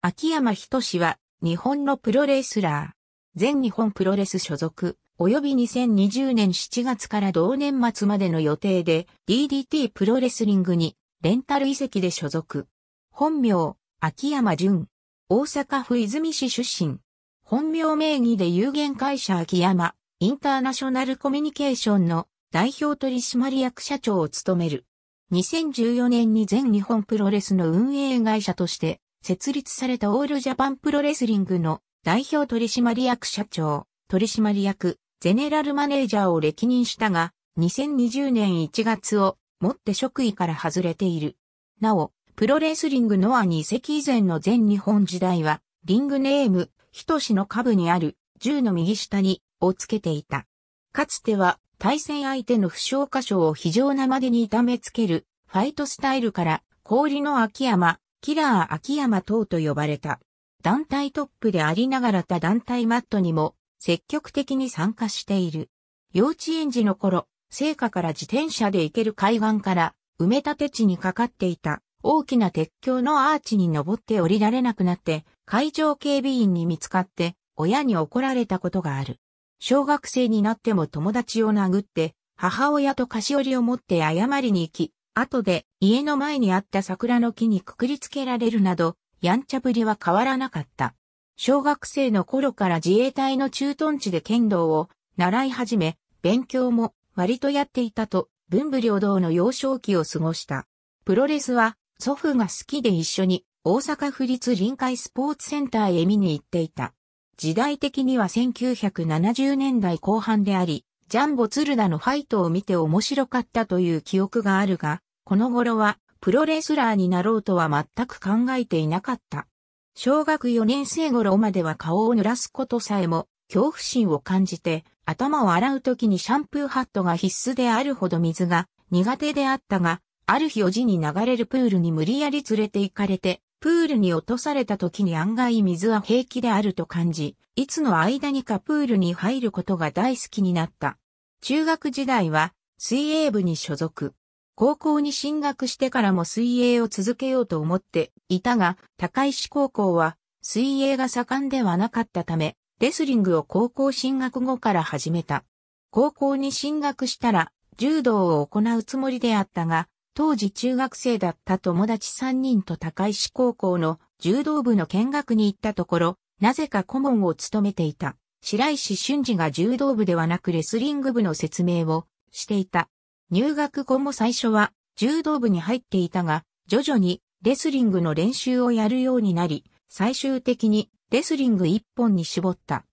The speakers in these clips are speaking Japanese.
秋山仁は、日本のプロレスラー、全日本プロレス所属、及び2020年7月から同年末までの予定で、DDT プロレスリングに、レンタル遺跡で所属。本名、秋山淳。大阪府泉市出身。本名名義で有限会社秋山、インターナショナルコミュニケーションの代表取締役社長を務める。2014年に全日本プロレスの運営会社として設立されたオールジャパンプロレスリングの代表取締役社長、取締役、ゼネラルマネージャーを歴任したが、2020年1月をもって職位から外れている。なお、プロレスリングノアに移籍以前の全日本時代は、リングネーム、ひとしの下部にある、銃の右下に、をつけていた。かつては、対戦相手の負傷箇所を非常なまでに痛めつける、ファイトスタイルから、氷の秋山、キラー秋山等と呼ばれた。団体トップでありながら他団体マットにも積極的に参加している。幼稚園児の頃、聖火から自転車で行ける海岸から埋め立て地にかかっていた大きな鉄橋のアーチに登って降りられなくなって海上警備員に見つかって親に怒られたことがある。小学生になっても友達を殴って母親と菓子折りを持って謝りに行き、後で家の前にあった桜の木にくくりつけられるなど、やんちゃぶりは変わらなかった。小学生の頃から自衛隊の駐屯地で剣道を習い始め、勉強も割とやっていたと、文武両道の幼少期を過ごした。プロレスは祖父が好きで一緒に大阪府立臨海スポーツセンターへ見に行っていた。時代的には1970年代後半であり、ジャンボ鶴田のファイトを見て面白かったという記憶があるが、この頃はプロレスラーになろうとは全く考えていなかった。小学4年生頃までは顔を濡らすことさえも恐怖心を感じて頭を洗う時にシャンプーハットが必須であるほど水が苦手であったが、ある日おじに流れるプールに無理やり連れて行かれて、プールに落とされた時に案外水は平気であると感じ、いつの間にかプールに入ることが大好きになった。中学時代は水泳部に所属。高校に進学してからも水泳を続けようと思っていたが、高石高校は水泳が盛んではなかったため、レスリングを高校進学後から始めた。高校に進学したら柔道を行うつもりであったが、当時中学生だった友達3人と高石高校の柔道部の見学に行ったところ、なぜか顧問を務めていた。白石俊二が柔道部ではなくレスリング部の説明をしていた。入学後も最初は柔道部に入っていたが、徐々にレスリングの練習をやるようになり、最終的にレスリング一本に絞った。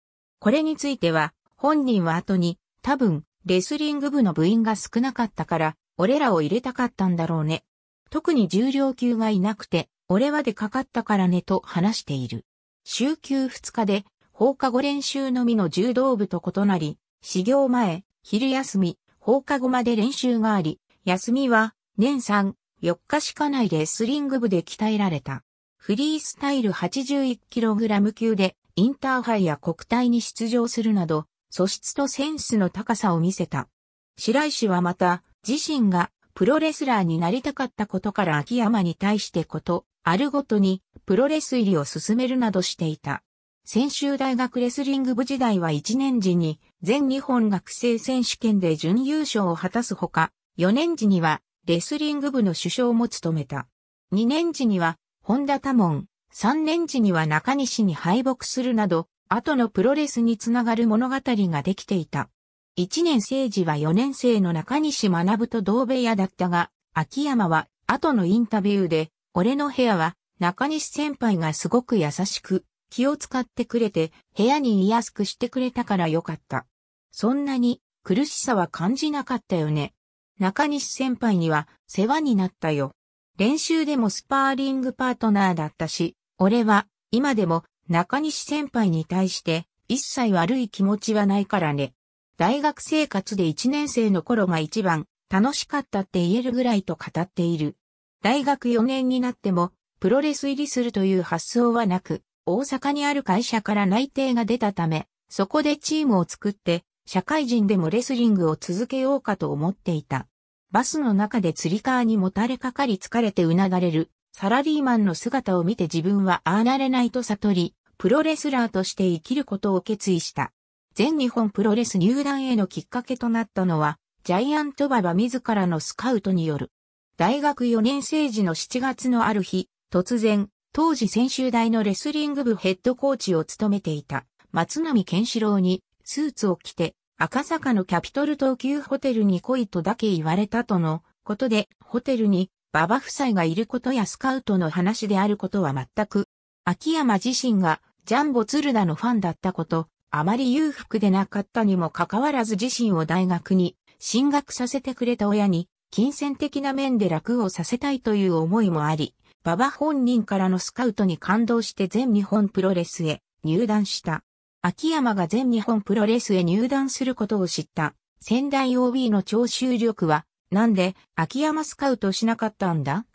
これについては、本人は後に、多分、レスリング部の部員が少なかったから、俺らを入れたかったんだろうね。特に重量級がいなくて、俺は出かかったからねと話している。週休2日で、放課後練習のみの柔道部と異なり、始業前、昼休み、放課後まで練習があり、休みは年3、4日しかないレスリング部で鍛えられた。フリースタイル 81kg 級でインターハイや国体に出場するなど、素質とセンスの高さを見せた。白石はまた、自身がプロレスラーになりたかったことから秋山に対してこと、あるごとにプロレス入りを進めるなどしていた。専修大学レスリング部時代は1年時に全日本学生選手権で準優勝を果たすほか、4年時にはレスリング部の首相も務めた。2年時には本田多門、3年時には中西に敗北するなど、後のプロレスにつながる物語ができていた。1年生時は4年生の中西学と同部屋だったが、秋山は後のインタビューで、俺の部屋は中西先輩がすごく優しく、気を使ってくれて、部屋に居やすくしてくれたからよかった。そんなに苦しさは感じなかったよね。中西先輩には世話になったよ。練習でもスパーリングパートナーだったし、俺は今でも中西先輩に対して一切悪い気持ちはないからね。大学生活で1年生の頃が一番楽しかったって言えるぐらいと語っている。大学4年になってもプロレス入りするという発想はなく、大阪にある会社から内定が出たため、そこでチームを作って社会人でもレスリングを続けようかと思っていた。バスの中で釣り革にもたれかかり疲れてうなだれるサラリーマンの姿を見て自分はああなれないと悟り、プロレスラーとして生きることを決意した。全日本プロレス入団へのきっかけとなったのは、ジャイアントババ自らのスカウトによる。大学4年生時の7月のある日、突然、当時専修大のレスリング部ヘッドコーチを務めていた松並健志郎にスーツを着て、赤坂のキャピトル東急ホテルに来いとだけ言われたとのことで、ホテルに馬場夫妻がいることやスカウトの話であることは全く、秋山自身がジャンボ鶴田のファンだったこと、あまり裕福でなかったにもかかわらず自身を大学に進学させてくれた親に、金銭的な面で楽をさせたいという思いもあり、馬場本人からのスカウトに感動して全日本プロレスへ入団した。秋山が全日本プロレスへ入団することを知った仙台 OB の徴収力はなんで秋山スカウトしなかったんだ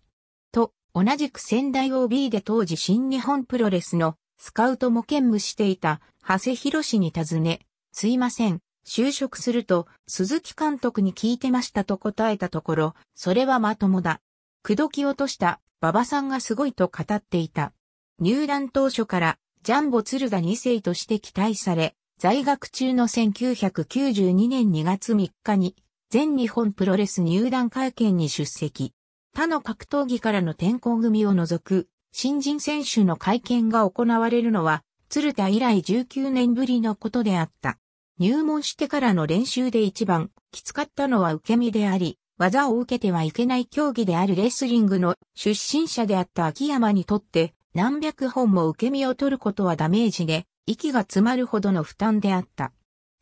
と同じく仙台 OB で当時新日本プロレスのスカウトも兼務していた長谷博氏に尋ね、すいません、就職すると鈴木監督に聞いてましたと答えたところ、それはまともだ。口説き落とした馬場さんがすごいと語っていた。入団当初からジャンボ鶴田2世として期待され、在学中の1992年2月3日に、全日本プロレス入団会見に出席。他の格闘技からの転校組を除く、新人選手の会見が行われるのは、鶴田以来19年ぶりのことであった。入門してからの練習で一番きつかったのは受け身であり、技を受けてはいけない競技であるレスリングの出身者であった秋山にとって、何百本も受け身を取ることはダメージで、息が詰まるほどの負担であった。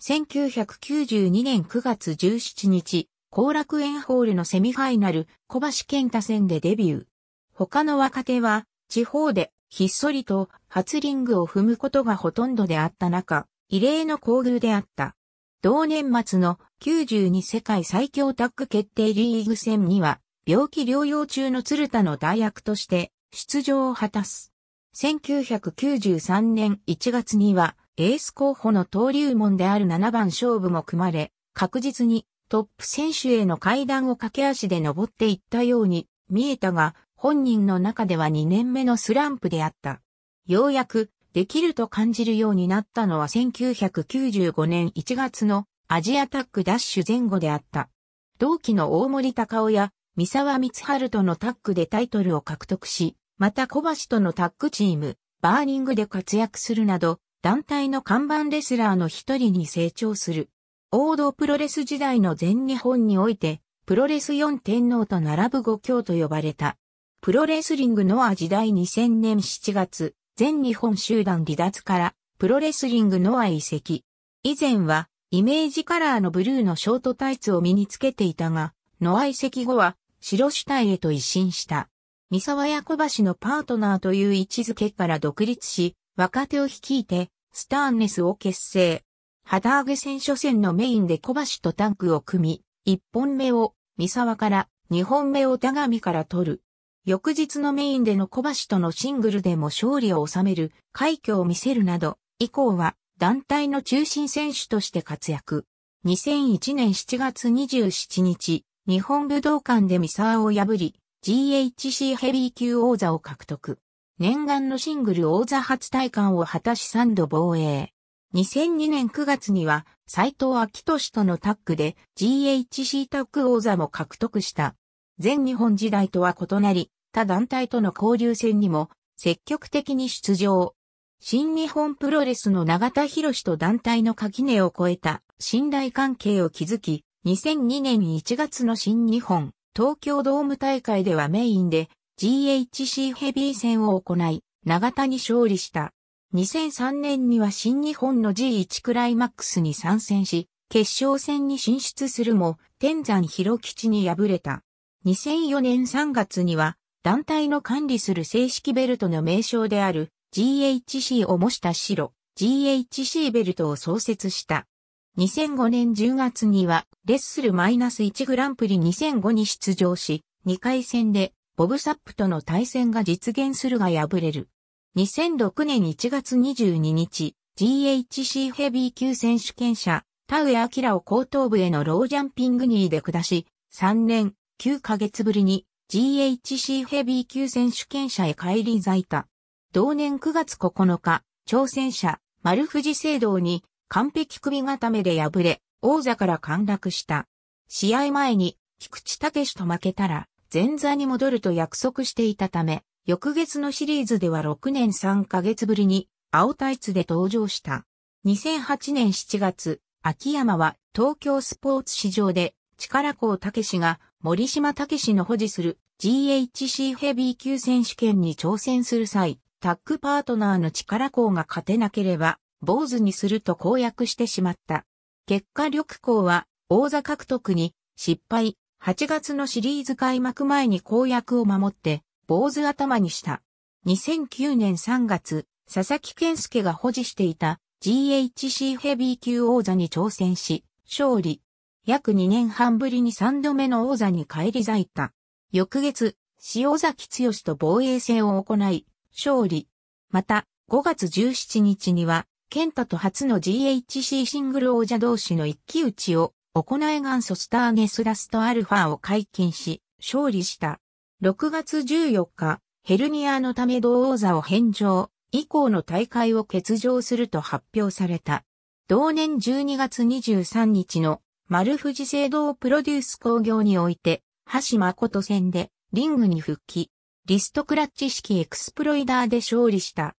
1992年9月17日、後楽園ホールのセミファイナル、小橋健太戦でデビュー。他の若手は、地方で、ひっそりと、初リングを踏むことがほとんどであった中、異例の交遇であった。同年末の92世界最強タッグ決定リーグ戦には、病気療養中の鶴田の代役として出場を果たす。1993年1月には、エース候補の登竜門である7番勝負も組まれ、確実にトップ選手への階段を駆け足で登っていったように見えたが、本人の中では2年目のスランプであった。ようやくできると感じるようになったのは1995年1月のアジアタックダッシュ前後であった。同期の大森隆夫や三沢光春とのタッグでタイトルを獲得し、また小橋とのタッグチーム、バーニングで活躍するなど、団体の看板レスラーの一人に成長する。王道プロレス時代の全日本において、プロレス4天皇と並ぶ5強と呼ばれた。プロレスリングノア時代2000年7月、全日本集団離脱から、プロレスリングノア移籍。以前は、イメージカラーのブルーのショートタイツを身につけていたが、ノア移籍後は、城主体へと一新した。三沢役橋のパートナーという位置づけから独立し、若手を率いて、スターンネスを結成。旗揚げ戦初戦のメインで小橋とタンクを組み、一本目を三沢から、二本目を田上から取る。翌日のメインでの小橋とのシングルでも勝利を収める快挙を見せるなど、以降は団体の中心選手として活躍。2001年7月27日、日本武道館でミサーを破り、GHC ヘビー級王座を獲得。念願のシングル王座初体感を果たし3度防衛。2002年9月には、斎藤明俊とのタッグで GHC タッグ王座も獲得した。全日本時代とは異なり、他団体との交流戦にも積極的に出場。新日本プロレスの永田博士と団体の垣根を越えた信頼関係を築き、2002年1月の新日本東京ドーム大会ではメインで GHC ヘビー戦を行い、長田に勝利した。2003年には新日本の G1 クライマックスに参戦し、決勝戦に進出するも、天山広吉に敗れた。2004年3月には、団体の管理する正式ベルトの名称である GHC を模した白、GHC ベルトを創設した。2005年10月には、レッスル -1 グランプリ2005に出場し、2回戦で、ボブサップとの対戦が実現するが敗れる。2006年1月22日、GHC ヘビー級選手権者、田上明を後頭部へのロージャンピングニーで下し、3年9ヶ月ぶりに GHC ヘビー級選手権者へ返り咲いた。同年9月9日、挑戦者、丸藤聖堂に完璧首固めで敗れ、王座から陥落した。試合前に、菊池武と負けたら、前座に戻ると約束していたため、翌月のシリーズでは6年3ヶ月ぶりに、青タイツで登場した。2008年7月、秋山は東京スポーツ市場で、力子武が森島武の保持する GHC ヘビー級選手権に挑戦する際、タッグパートナーの力子が勝てなければ、坊主にすると公約してしまった。結果緑光は王座獲得に失敗、8月のシリーズ開幕前に公約を守って坊主頭にした。2009年3月、佐々木健介が保持していた GHC ヘビー級王座に挑戦し、勝利。約2年半ぶりに3度目の王座に返り咲いた。翌月、塩崎剛と防衛戦を行い、勝利。また、5月17日には、ケンタと初の GHC シングル王者同士の一騎打ちを行い元祖スターゲスラストアルファを解禁し、勝利した。6月14日、ヘルニアのため同王座を返上、以降の大会を欠場すると発表された。同年12月23日の丸富士聖堂プロデュース工業において、橋誠戦でリングに復帰、リストクラッチ式エクスプロイダーで勝利した。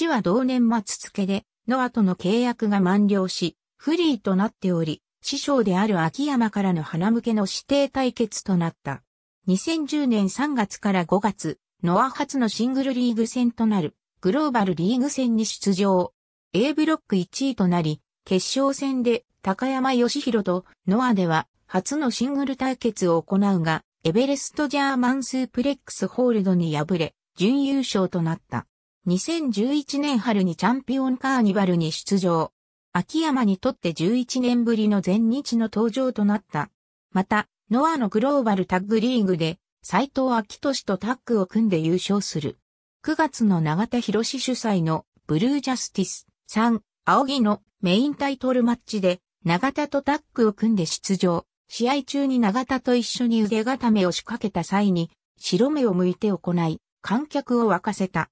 橋は同年末付での後の契約が満了し、フリーとなっており、師匠である秋山からの花向けの指定対決となった。2010年3月から5月、ノア初のシングルリーグ戦となる、グローバルリーグ戦に出場。A ブロック1位となり、決勝戦で高山義弘とノアでは初のシングル対決を行うが、エベレストジャーマンスープレックスホールドに敗れ、準優勝となった。2011年春にチャンピオンカーニバルに出場。秋山にとって11年ぶりの全日の登場となった。また、ノアのグローバルタッグリーグで、斎藤明俊とタッグを組んで優勝する。9月の長田博主催のブルージャスティス3、青木のメインタイトルマッチで、長田とタッグを組んで出場。試合中に長田と一緒に腕固めを仕掛けた際に、白目を向いて行い、観客を沸かせた。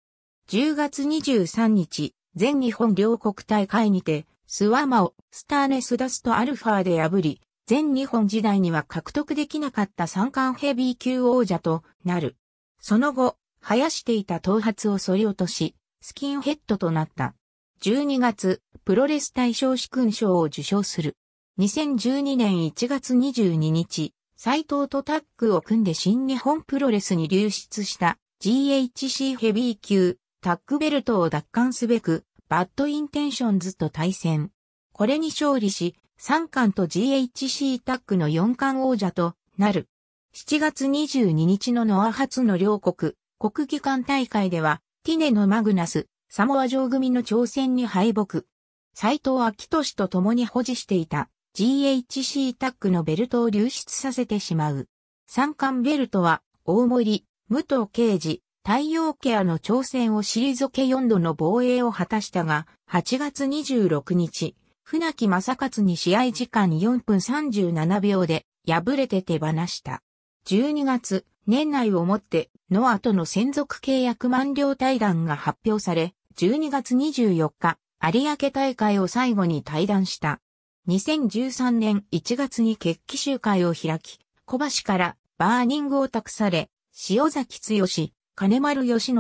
10月23日、全日本両国大会にて、スワマをスターネスダストアルファで破り、全日本時代には獲得できなかった三冠ヘビー級王者となる。その後、生やしていた頭髪を剃り落とし、スキンヘッドとなった。12月、プロレス大賞士勲賞を受賞する。2012年1月22日、斎藤とタッグを組んで新日本プロレスに流出した GHC ヘビー級タックベルトを奪還すべく、バッドインテンションズと対戦。これに勝利し、3冠と GHC タックの4冠王者となる。7月22日のノア初の両国、国技館大会では、ティネのマグナス、サモア城組の挑戦に敗北。斎藤明俊と共に保持していた GHC タックのベルトを流出させてしまう。三冠ベルトは、大森、武藤慶治、太陽ケアの挑戦を退け4度の防衛を果たしたが、8月26日、船木正勝に試合時間4分37秒で敗れて手放した。12月、年内をもってノアとの専属契約満了対談が発表され、12月24日、有明大会を最後に対談した。2013年1月に決起集会を開き、小橋からバーニングを託され、塩崎剛、金丸義信、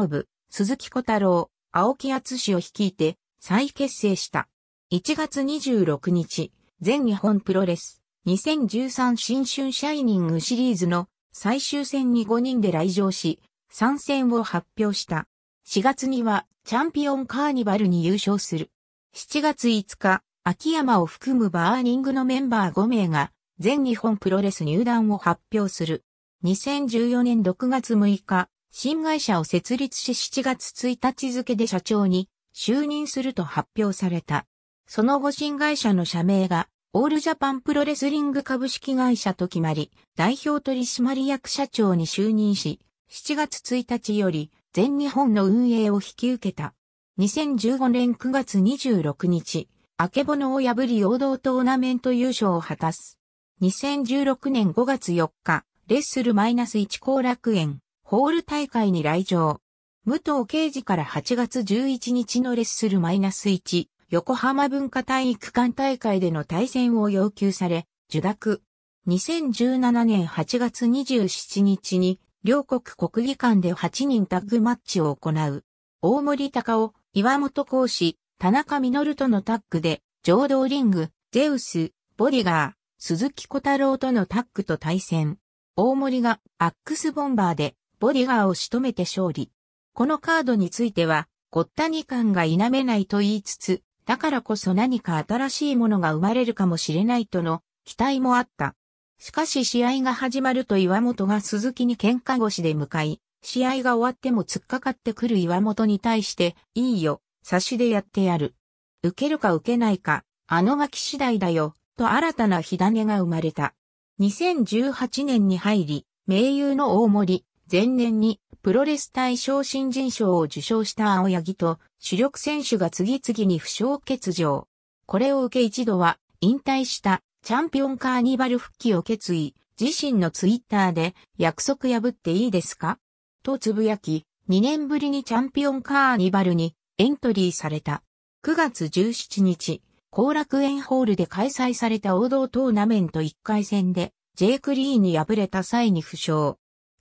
鈴木小太郎、青木厚氏を率いて再結成した。1月26日、全日本プロレス2013新春シャイニングシリーズの最終戦に5人で来場し、参戦を発表した。4月にはチャンピオンカーニバルに優勝する。7月5日、秋山を含むバーニングのメンバー5名が全日本プロレス入団を発表する。2014年6月6日、新会社を設立し7月1日付で社長に就任すると発表された。その後新会社の社名がオールジャパンプロレスリング株式会社と決まり、代表取締役社長に就任し、7月1日より全日本の運営を引き受けた。2015年9月26日、あけぼのを破り王道トーナメント優勝を果たす。2016年5月4日、レッスルマイナス1後楽園。ホール大会に来場。武藤敬司から8月11日のレッスルマイナス -1 横浜文化体育館大会での対戦を要求され、受諾。2017年8月27日に両国国技館で8人タッグマッチを行う。大森隆尾、岩本講師、田中実とのタッグで、浄土リング、ゼウス、ボディガー、鈴木小太郎とのタッグと対戦。大森がアックスボンバーでボディガーを仕留めて勝利。このカードについては、ごったに感が否めないと言いつつ、だからこそ何か新しいものが生まれるかもしれないとの期待もあった。しかし試合が始まると岩本が鈴木に喧嘩腰で向かい、試合が終わっても突っかかってくる岩本に対して、いいよ、差しでやってやる。受けるか受けないか、あのガキ次第だよ、と新たな火種が生まれた。2018年に入り、名優の大森、前年にプロレス大賞新人賞を受賞した青柳と主力選手が次々に負傷欠場。これを受け一度は引退したチャンピオンカーニバル復帰を決意、自身のツイッターで約束破っていいですかとつぶやき、2年ぶりにチャンピオンカーニバルにエントリーされた。9月17日、後楽園ホールで開催された王道トーナメント1回戦で、ジェイク・リーンに敗れた際に負傷。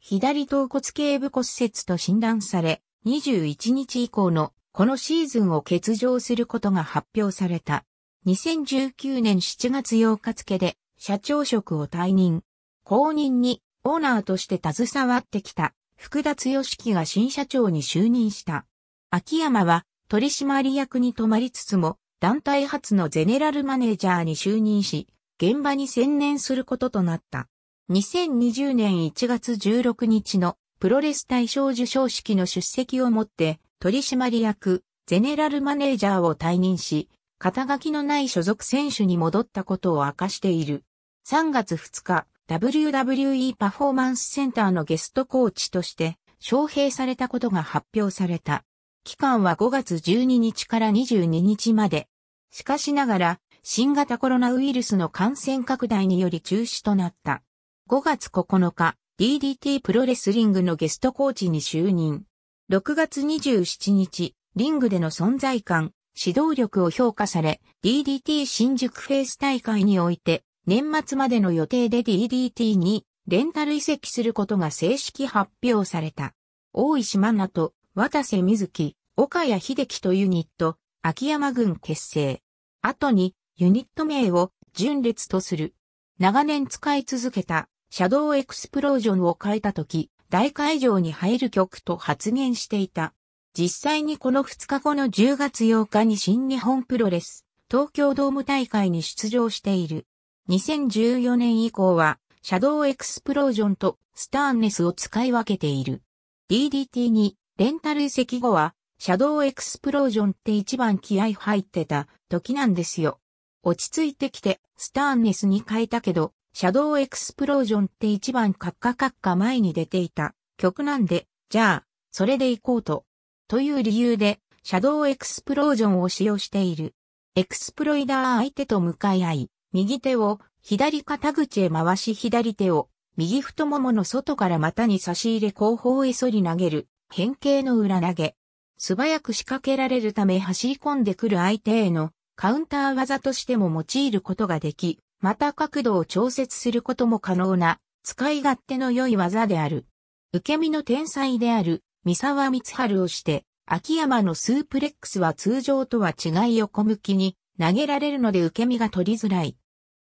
左頭骨頸部骨折と診断され、21日以降のこのシーズンを欠場することが発表された。2019年7月8日付で社長職を退任。後任にオーナーとして携わってきた福田剛樹が新社長に就任した。秋山は取締役に泊まりつつも団体初のゼネラルマネージャーに就任し、現場に専念することとなった。2020年1月16日のプロレス大賞受賞式の出席をもって取締役、ゼネラルマネージャーを退任し、肩書きのない所属選手に戻ったことを明かしている。3月2日、WWE パフォーマンスセンターのゲストコーチとして招聘されたことが発表された。期間は5月12日から22日まで。しかしながら、新型コロナウイルスの感染拡大により中止となった。5月9日、DDT プロレスリングのゲストコーチに就任。6月27日、リングでの存在感、指導力を評価され、DDT 新宿フェイス大会において、年末までの予定で DDT にレンタル移籍することが正式発表された。大石真奈と渡瀬瑞希、岡谷秀樹とユニット、秋山軍結成。後にユニット名を純烈とする。長年使い続けたシャドウエクスプロージョンを変えた時、大会場に入る曲と発言していた。実際にこの2日後の10月8日に新日本プロレス、東京ドーム大会に出場している。2014年以降は、シャドウエクスプロージョンとスターンネスを使い分けている。DDT にレンタル移籍後は、シャドウエクスプロージョンって一番気合入ってた時なんですよ。落ち着いてきて、スターンネスに変えたけど、シャドウエクスプロージョンって一番カッカカッカ前に出ていた曲なんで、じゃあ、それで行こうと。という理由で、シャドウエクスプロージョンを使用している。エクスプロイダー相手と向かい合い、右手を左肩口へ回し左手を右太ももの外から股に差し入れ後方へ反り投げる変形の裏投げ。素早く仕掛けられるため走り込んでくる相手へのカウンター技としても用いることができ、また角度を調節することも可能な、使い勝手の良い技である。受け身の天才である、三沢光春をして、秋山のスープレックスは通常とは違い横向きに投げられるので受け身が取りづらい。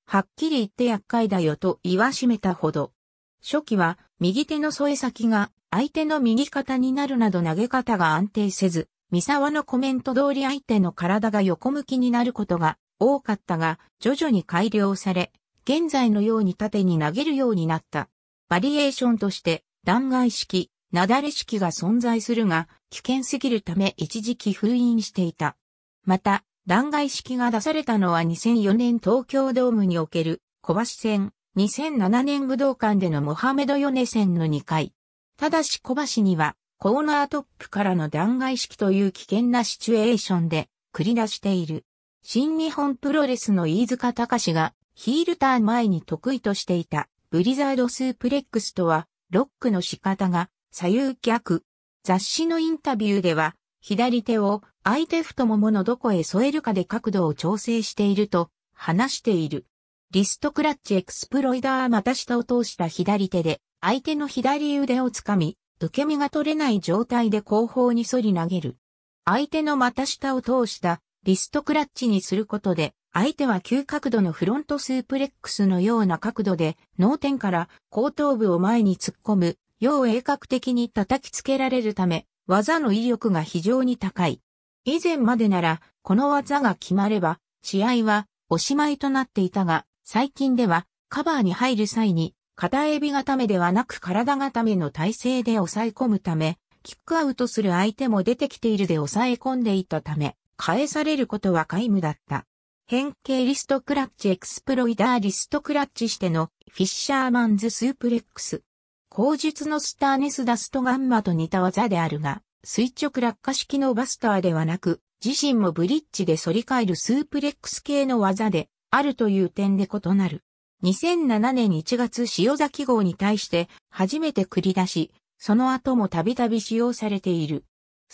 はっきり言って厄介だよと言わしめたほど。初期は右手の添え先が相手の右肩になるなど投げ方が安定せず、三沢のコメント通り相手の体が横向きになることが多かったが、徐々に改良され、現在のように縦に投げるようになった。バリエーションとして、弾劾式、なだれ式が存在するが、危険すぎるため一時期封印していた。また、弾劾式が出されたのは2004年東京ドームにおける小橋戦、2007年武道館でのモハメド・ヨネ戦の2回。ただし小橋には、コーナートップからの弾劾式という危険なシチュエーションで繰り出している。新日本プロレスの飯塚隆がヒールターン前に得意としていたブリザードスープレックスとはロックの仕方が左右逆。雑誌のインタビューでは左手を相手太もものどこへ添えるかで角度を調整していると話している。リストクラッチエクスプロイダー股下を通した左手で相手の左腕をつかみ、受け身が取れない状態で後方に反り投げる。相手の股下を通したリストクラッチにすることで、相手は急角度のフロントスープレックスのような角度で、脳天から後頭部を前に突っ込む、よう鋭角的に叩きつけられるため、技の威力が非常に高い。以前までなら、この技が決まれば、試合はおしまいとなっていたが、最近ではカバーに入る際に、エビ固めではなく体固めの体勢で抑え込むため、キックアウトする相手も出てきているで抑え込んでいたため、返されることは皆無だった。変形リストクラッチエクスプロイダーリストクラッチしてのフィッシャーマンズスープレックス。後述のスターネスダストガンマと似た技であるが、垂直落下式のバスターではなく、自身もブリッジで反り返るスープレックス系の技で、あるという点で異なる。2007年1月塩崎号に対して初めて繰り出し、その後もたびたび使用されている。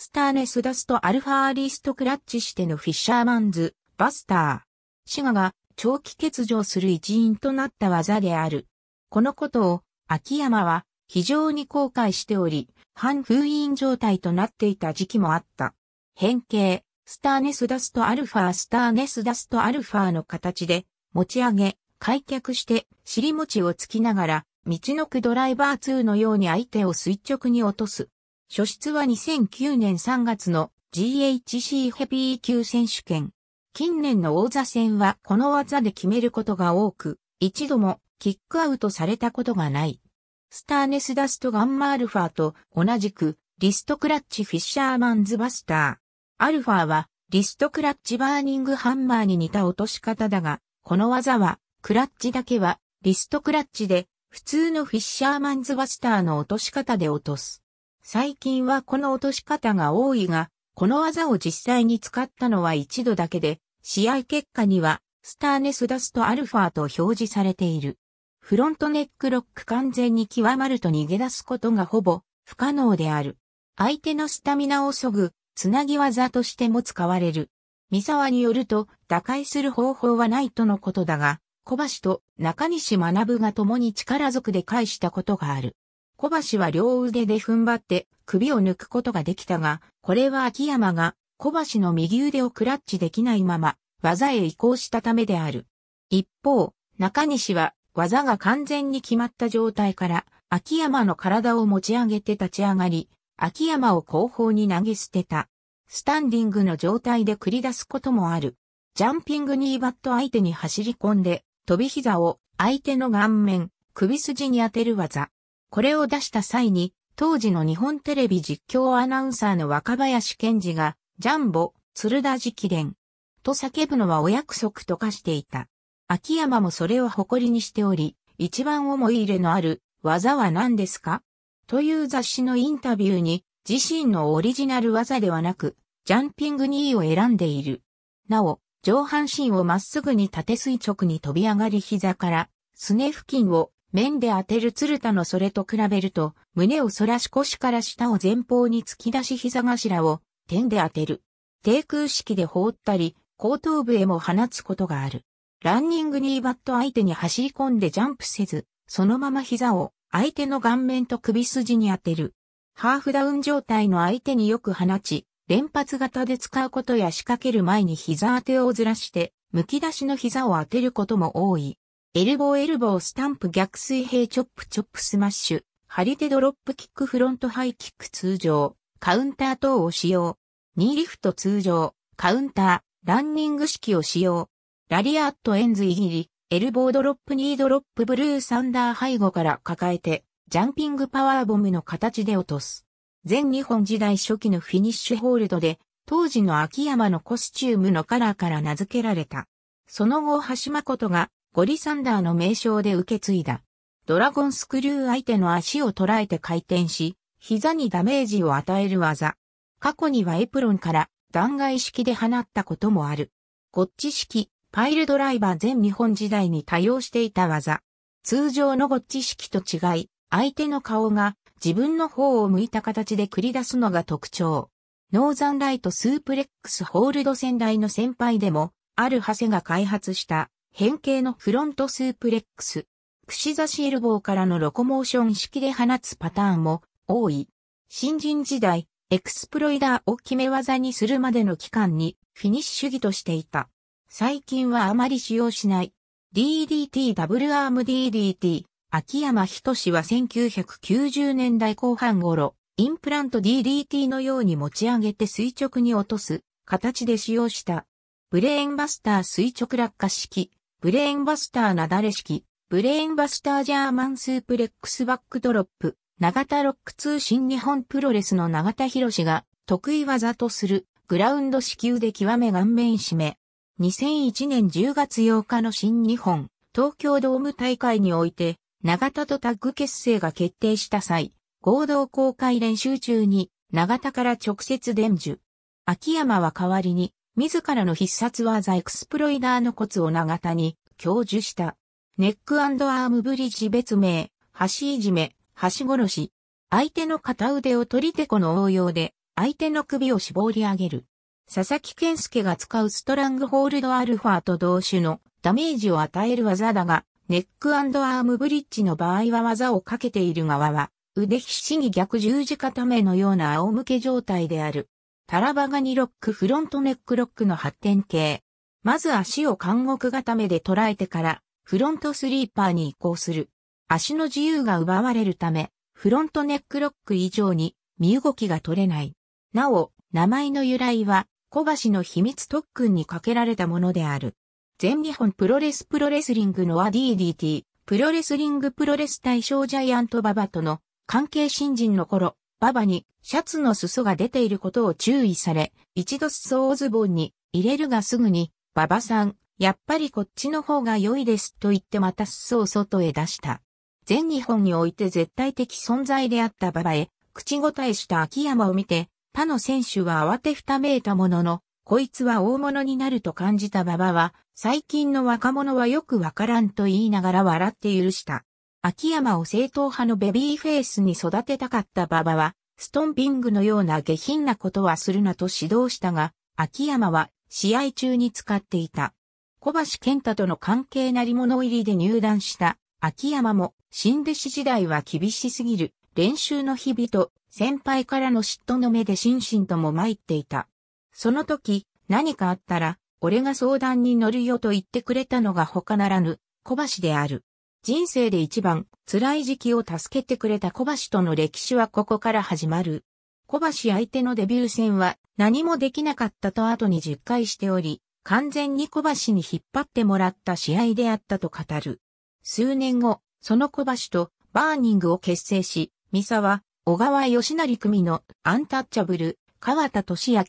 スターネスダストアルファーリストクラッチしてのフィッシャーマンズ、バスター。シガが長期欠場する一因となった技である。このことを、秋山は非常に後悔しており、反封印状態となっていた時期もあった。変形、スターネスダストアルファスターネスダストアルファの形で、持ち上げ、開脚して、尻餅をつきながら、道のくドライバー2のように相手を垂直に落とす。初出は2009年3月の GHC ヘビー級選手権。近年の王座戦はこの技で決めることが多く、一度もキックアウトされたことがない。スターネスダストガンマアルファと同じくリストクラッチフィッシャーマンズバスター。アルファはリストクラッチバーニングハンマーに似た落とし方だが、この技はクラッチだけはリストクラッチで普通のフィッシャーマンズバスターの落とし方で落とす。最近はこの落とし方が多いが、この技を実際に使ったのは一度だけで、試合結果には、スターネスダストアルファと表示されている。フロントネックロック完全に極まると逃げ出すことがほぼ不可能である。相手のスタミナを削ぐ、つなぎ技としても使われる。三沢によると、打開する方法はないとのことだが、小橋と中西学が共に力ずくで返したことがある。小橋は両腕で踏ん張って首を抜くことができたが、これは秋山が小橋の右腕をクラッチできないまま技へ移行したためである。一方、中西は技が完全に決まった状態から秋山の体を持ち上げて立ち上がり、秋山を後方に投げ捨てた。スタンディングの状態で繰り出すこともある。ジャンピングニーバット相手に走り込んで、飛び膝を相手の顔面、首筋に当てる技。これを出した際に、当時の日本テレビ実況アナウンサーの若林健二が、ジャンボ、鶴田直伝、と叫ぶのはお約束と化していた。秋山もそれを誇りにしており、一番思い入れのある技は何ですかという雑誌のインタビューに、自身のオリジナル技ではなく、ジャンピング2位を選んでいる。なお、上半身をまっすぐに縦垂直に飛び上がり膝から、すね付近を面で当てる鶴田のそれと比べると、胸を反らし腰から下を前方に突き出し膝頭を点で当てる。低空式で放ったり、後頭部へも放つことがある。ランニングにーバット相手に走り込んでジャンプせず、そのまま膝を相手の顔面と首筋に当てる。ハーフダウン状態の相手によく放ち、連発型で使うことや仕掛ける前に膝当てをずらして、むき出しの膝を当てることも多い。エルボーエルボースタンプ逆水平チョップチョップスマッシュ、張り手ドロップキックフロントハイキック通常、カウンター等を使用。ニーリフト通常、カウンター、ランニング式を使用。ラリアットエンズイギリ、エルボードロップニードロップブルーサンダー背後から抱えて、ジャンピングパワーボムの形で落とす。全日本時代初期のフィニッシュホールドで、当時の秋山のコスチュームのカラーから名付けられた。その後橋誠がゴリサンダーの名称で受け継いだ。ドラゴンスクリュー相手の足を捉えて回転し、膝にダメージを与える技。過去にはエプロンから弾劾式で放ったこともある。ゴッチ式、パイルドライバー全日本時代に多用していた技。通常のゴッチ式と違い、相手の顔が自分の方を向いた形で繰り出すのが特徴。ノーザンライトスープレックスホールド先代の先輩でも、ある長谷が開発した変形のフロントスープレックス、串刺しエルボーからのロコモーション式で放つパターンも多い。新人時代、エクスプロイダーを決め技にするまでの期間にフィニッシュ技としていた。最近はあまり使用しない。DDT ダブルアーム DDT 秋山仁は1990年代後半頃、インプラント DDT のように持ち上げて垂直に落とす形で使用した。ブレーンバスター垂直落下式ブレーンバスターなだれ式、ブレーンバスタージャーマンスープレックスバックドロップ、長田ロック通信日本プロレスの長田博士が得意技とするグラウンド支給で極め顔面締め。2001年10月8日の新日本東京ドーム大会において長田とタッグ結成が決定した際、合同公開練習中に長田から直接伝授。秋山は代わりに自らの必殺技エクスプロイダーのコツを長田に教授した。ネックアームブリッジ別名、橋いじめ、橋殺し。相手の片腕を取り手この応用で、相手の首を絞り上げる。佐々木健介が使うストラングホールドアルファと同種のダメージを与える技だが、ネックアームブリッジの場合は技をかけている側は、腕必死に逆十字固めのような仰向け状態である。タラバガニロックフロントネックロックの発展系。まず足を監獄固めで捉えてから、フロントスリーパーに移行する。足の自由が奪われるため、フロントネックロック以上に身動きが取れない。なお、名前の由来は、小橋の秘密特訓にかけられたものである。全日本プロレスプロレスリングの ADDT、プロレスリングプロレス対象ジャイアントババとの関係新人の頃、ババにシャツの裾が出ていることを注意され、一度裾をズボンに入れるがすぐに、ババさん、やっぱりこっちの方が良いですと言ってまた裾を外へ出した。全日本において絶対的存在であったババへ、口答えした秋山を見て、他の選手は慌てふためいたものの、こいつは大物になると感じた馬場は、最近の若者はよくわからんと言いながら笑って許した。秋山を正統派のベビーフェイスに育てたかった馬場は、ストンピングのような下品なことはするなと指導したが、秋山は試合中に使っていた。小橋健太との関係なり物入りで入団した秋山も新弟子時代は厳しすぎる練習の日々と先輩からの嫉妬の目で心身とも参っていた。その時何かあったら俺が相談に乗るよと言ってくれたのが他ならぬ小橋である。人生で一番辛い時期を助けてくれた小橋との歴史はここから始まる。小橋相手のデビュー戦は何もできなかったと後に実会回しており、完全に小橋に引っ張ってもらった試合であったと語る。数年後、その小橋とバーニングを結成し、三沢、小川義成組のアンタッチャブル、川田俊明、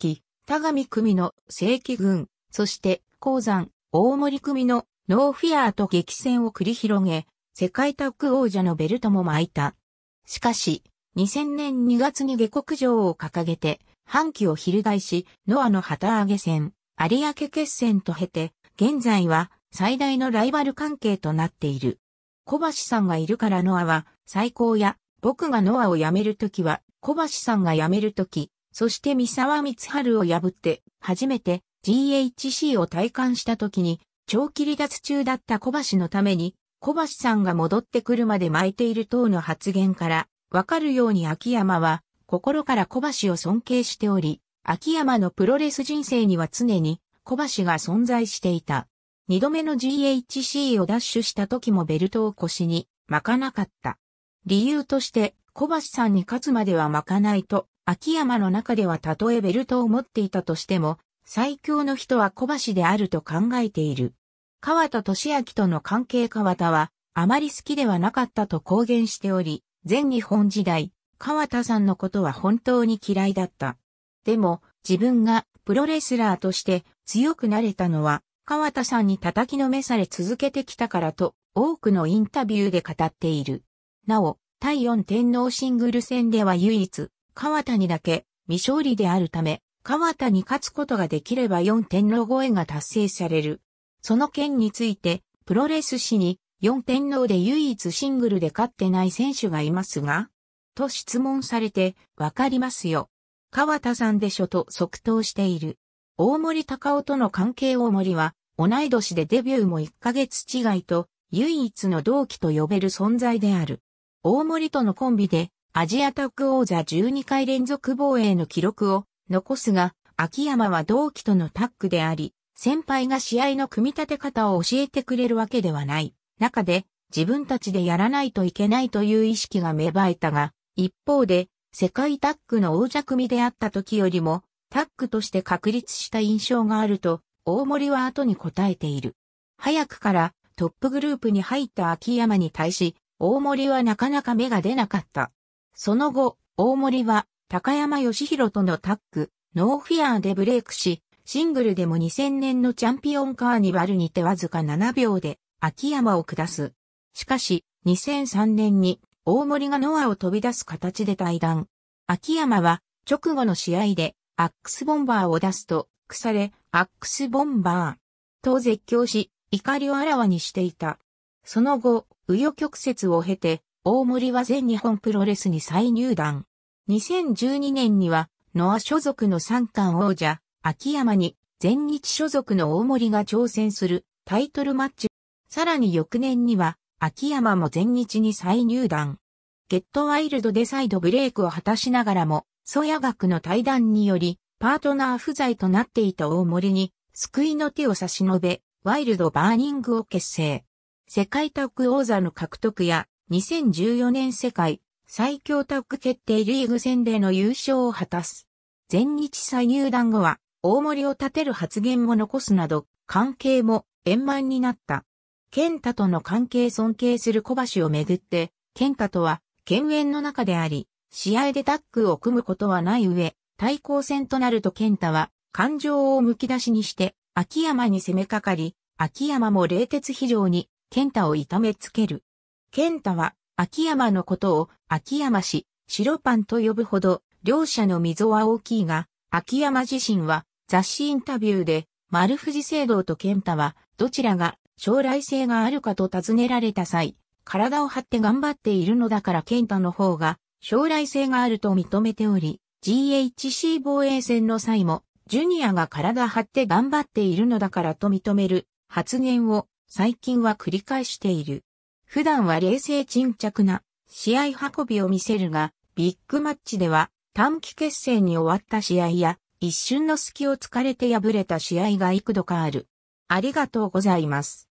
田上組の正規軍、そして鉱山、大森組のノーフィアーと激戦を繰り広げ、世界タッグ王者のベルトも巻いた。しかし、2000年2月に下克上を掲げて、反旗を翻し、ノアの旗揚げ戦、有明決戦と経て、現在は最大のライバル関係となっている。小橋さんがいるからノアは、最高や、僕がノアを辞めるときは、小橋さんが辞めるとき、そして三沢光春を破って、初めて GHC を体感したときに、長期離脱中だった小橋のために、小橋さんが戻ってくるまで巻いている等の発言から、わかるように秋山は、心から小橋を尊敬しており、秋山のプロレス人生には常に小橋が存在していた。二度目の GHC を奪取した時もベルトを腰に巻かなかった。理由として、小橋さんに勝つまでは巻かないと、秋山の中ではたとえベルトを持っていたとしても、最強の人は小橋であると考えている。川田俊明との関係川田は、あまり好きではなかったと公言しており、全日本時代、川田さんのことは本当に嫌いだった。でも、自分がプロレスラーとして強くなれたのは、川田さんに叩きのめされ続けてきたからと、多くのインタビューで語っている。なお、第四天皇シングル戦では唯一、川田にだけ未勝利であるため、川田に勝つことができれば四天皇超えが達成される。その件について、プロレス氏に四天王で唯一シングルで勝ってない選手がいますが、と質問されて、わかりますよ。川田さんでしょと即答している。大森隆夫との関係大森は、同い年でデビューも1ヶ月違いと、唯一の同期と呼べる存在である。大森とのコンビで、アジアタッグ王座12回連続防衛の記録を残すが、秋山は同期とのタッグであり、先輩が試合の組み立て方を教えてくれるわけではない。中で、自分たちでやらないといけないという意識が芽生えたが、一方で、世界タッグの王者組であった時よりも、タッグとして確立した印象があると、大森は後に答えている。早くからトップグループに入った秋山に対し、大森はなかなか芽が出なかった。その後、大森は高山義弘とのタッグ、ノーフィアーでブレイクし、シングルでも2000年のチャンピオンカーニバルにてわずか7秒で秋山を下す。しかし、2003年に大森がノアを飛び出す形で対談。秋山は直後の試合でアックスボンバーを出すと、腐れ、アックスボンバーと絶叫し、怒りをあらわにしていた。その後、右与曲折を経て、大森は全日本プロレスに再入団。2012年には、ノア所属の三冠王者、秋山に全日所属の大森が挑戦するタイトルマッチ。さらに翌年には秋山も全日に再入団。ゲットワイルドで再度ブレイクを果たしながらも、ソヤ学の対談により、パートナー不在となっていた大森に、救いの手を差し伸べ、ワイルドバーニングを結成。世界タッグ王座の獲得や、2014年世界最強タッグ決定リーグ戦での優勝を果たす。全日再入団後は、大森を立てる発言も残すなど、関係も円満になった。健太との関係尊敬する小橋をめぐって、健太とは、犬猿の中であり、試合でタッグを組むことはない上、対抗戦となると健太は、感情をむき出しにして、秋山に攻めかかり、秋山も冷徹非常に、健太を痛めつける。健太は、秋山のことを、秋山氏、白パンと呼ぶほど、両者の溝は大きいが、秋山自身は、雑誌インタビューで、丸藤聖堂と健太は、どちらが将来性があるかと尋ねられた際、体を張って頑張っているのだから健太の方が将来性があると認めており、GHC 防衛戦の際も、ジュニアが体張って頑張っているのだからと認める発言を最近は繰り返している。普段は冷静沈着な試合運びを見せるが、ビッグマッチでは短期決戦に終わった試合や一瞬の隙を突かれて敗れた試合が幾度かある。ありがとうございます。